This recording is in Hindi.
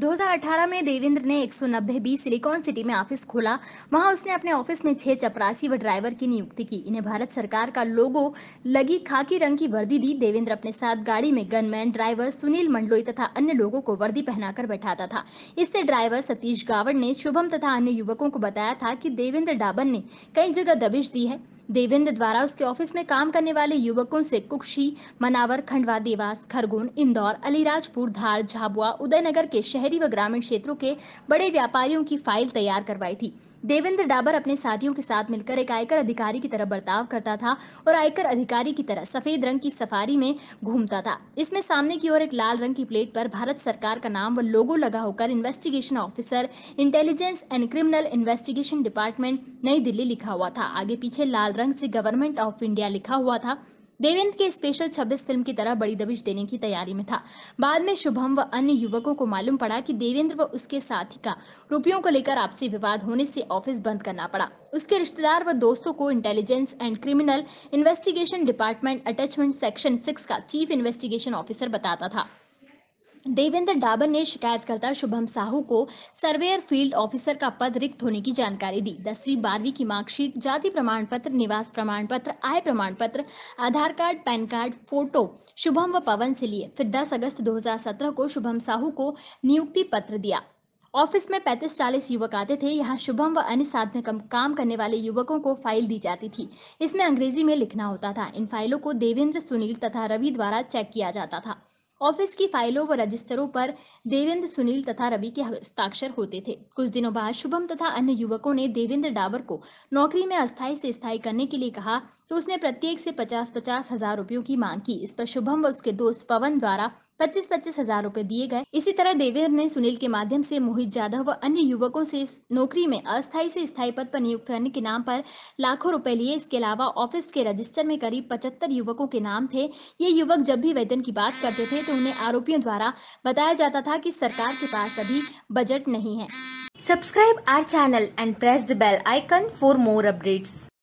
2018 में देवेंद्र ने 190 बी सिलिकॉन सिटी में ऑफिस खोला वहां उसने अपने ऑफिस में छह चपरासी व ड्राइवर की नियुक्ति की इन्हें भारत सरकार का लोगो लगी खाकी रंग की वर्दी दी देवेंद्र अपने साथ गाड़ी में गनमैन ड्राइवर सुनील मंडलोई तथा अन्य लोगों को वर्दी पहनाकर बैठाता था इससे ड्राइवर सतीश गावड़ ने शुभम तथा अन्य युवकों को बताया था की देवेंद्र डाबन ने कई जगह दबिश दी है देवेंद्र द्वारा उसके ऑफिस में काम करने वाले युवकों से कुक्षी मनावर खंडवा देवास खरगोन इंदौर अलीराजपुर धार झाबुआ उदयनगर के शहरी व ग्रामीण क्षेत्रों के बड़े व्यापारियों की फाइल तैयार करवाई थी देवेंद्र डाबर अपने साथियों के साथ मिलकर एक आयकर अधिकारी की तरह बर्ताव करता था और आयकर अधिकारी की तरह सफेद रंग की सफारी में घूमता था इसमें सामने की ओर एक लाल रंग की प्लेट पर भारत सरकार का नाम व लोगो लगा होकर investigation officer intelligence and criminal investigation department New Delhi लिखा हुआ था आगे पीछे लाल रंग से गवर्नमेंट ऑफ इंडिया लिखा हुआ था देवेंद्र के स्पेशल 26 फिल्म की तरह बड़ी दबिश देने की तैयारी में था बाद में शुभम व अन्य युवकों को मालूम पड़ा कि देवेंद्र व उसके साथी का रुपयों को लेकर आपसी विवाद होने से ऑफिस बंद करना पड़ा उसके रिश्तेदार व दोस्तों को intelligence and criminal investigation department attachment section six का चीफ इन्वेस्टिगेशन ऑफिसर बताता था देवेंद्र डाबर ने शिकायतकर्ता शुभम साहू को सर्वेयर फील्ड ऑफिसर का पद रिक्त होने की जानकारी दी दसवीं बारहवीं की मार्कशीट जाति प्रमाण पत्र निवास प्रमाण पत्र आय प्रमाण पत्र Aadhaar card PAN card photo Shubham व पवन से लिए फिर 10 अगस्त 2017 को शुभम साहू को नियुक्ति पत्र दिया ऑफिस में पैंतीस चालीस युवक आते थे यहाँ शुभम व अन्य साथ में काम करने वाले युवकों को फाइल दी जाती थी इसमें अंग्रेजी में लिखना होता था इन फाइलों को देवेंद्र सुनील तथा रवि द्वारा चेक किया जाता था ऑफिस की फाइलों व रजिस्टरों पर देवेंद्र सुनील तथा रवि के हस्ताक्षर होते थे कुछ दिनों बाद शुभम तथा अन्य युवकों ने देवेंद्र डाबर को नौकरी में अस्थायी से स्थायी करने के लिए कहा तो उसने प्रत्येक से पचास पचास हजार रुपयों की मांग की इस पर शुभम व उसके दोस्त पवन द्वारा पच्चीस पच्चीस हजार रूपए दिए गए इसी तरह देवेंद्र ने सुनील के माध्यम से मोहित जाधव व अन्य युवकों से नौकरी में अस्थायी से स्थायी पद पर नियुक्त करने के नाम पर लाखों रुपए लिए इसके अलावा ऑफिस के रजिस्टर में करीब पचहत्तर युवकों के नाम थे ये युवक जब भी वेतन की बात करते थे से उन्हें आरोपियों द्वारा बताया जाता था कि सरकार के पास अभी बजट नहीं है subscribe our channel and press the bell icon for more updates